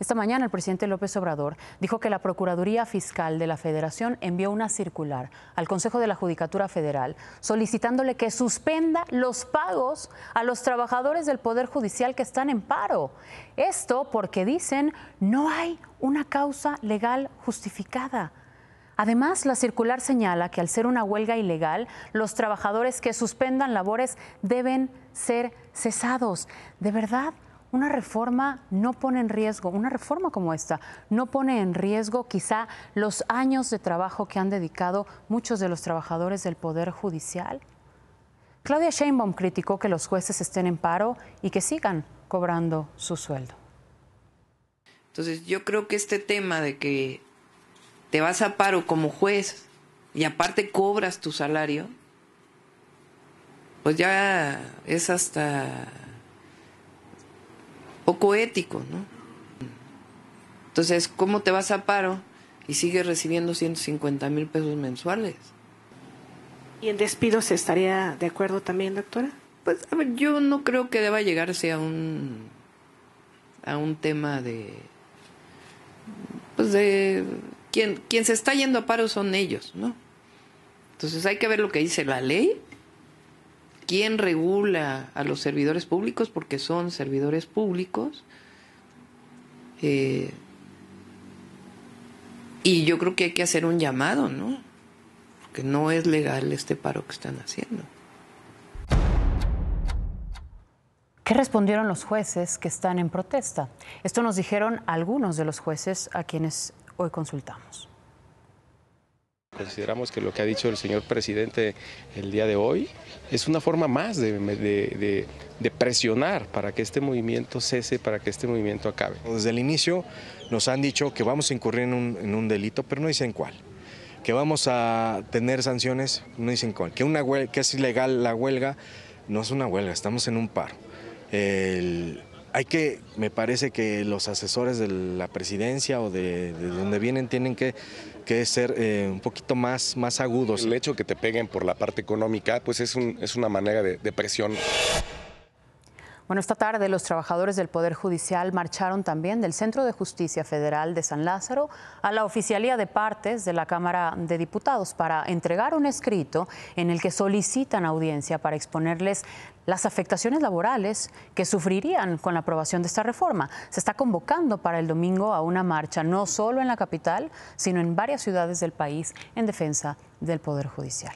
Esta mañana el presidente López Obrador dijo que la Procuraduría Fiscal de la Federación envió una circular al Consejo de la Judicatura Federal solicitándole que suspenda los pagos a los trabajadores del Poder Judicial que están en paro. Esto porque dicen no hay una causa legal justificada. Además, la circular señala que al ser una huelga ilegal, los trabajadores que suspendan labores deben ser cesados. ¿De verdad una reforma no pone en riesgo, una reforma como esta, no pone en riesgo quizá los años de trabajo que han dedicado muchos de los trabajadores del Poder Judicial? Claudia Sheinbaum criticó que los jueces estén en paro y que sigan cobrando su sueldo. Entonces yo creo que este tema de que te vas a paro como juez y aparte cobras tu salario, pues ya es hasta poco ético, ¿no? Entonces, ¿cómo te vas a paro y sigues recibiendo 150 mil pesos mensuales? ¿Y en despido se estaría de acuerdo también, doctora? Pues, a ver, yo no creo que deba llegarse a un, a un tema de... Pues de... Quien, quien se está yendo a paro son ellos, ¿no? Entonces hay que ver lo que dice la ley quién regula a los servidores públicos, porque son servidores públicos. Eh, y yo creo que hay que hacer un llamado, ¿no? Porque no es legal este paro que están haciendo. ¿Qué respondieron los jueces que están en protesta? Esto nos dijeron algunos de los jueces a quienes hoy consultamos. Consideramos que lo que ha dicho el señor presidente el día de hoy es una forma más de, presionar para que este movimiento cese, para que este movimiento acabe. Desde el inicio nos han dicho que vamos a incurrir en un, delito, pero no dicen cuál. Que vamos a tener sanciones, no dicen cuál. Que, una que es ilegal la huelga, no es una huelga, estamos en un paro. El, hay que, me parece que los asesores de la presidencia o de, donde vienen tienen que, ser eh, un poquito más, agudos. El hecho de que te peguen por la parte económica, pues es, una manera de presión. Bueno, esta tarde los trabajadores del Poder Judicial marcharon también del Centro de Justicia Federal de San Lázaro a la Oficialía de Partes de la Cámara de Diputados para entregar un escrito en el que solicitan audiencia para exponerles las afectaciones laborales que sufrirían con la aprobación de esta reforma. Se está convocando para el domingo a una marcha no solo en la capital, sino en varias ciudades del país en defensa del Poder Judicial.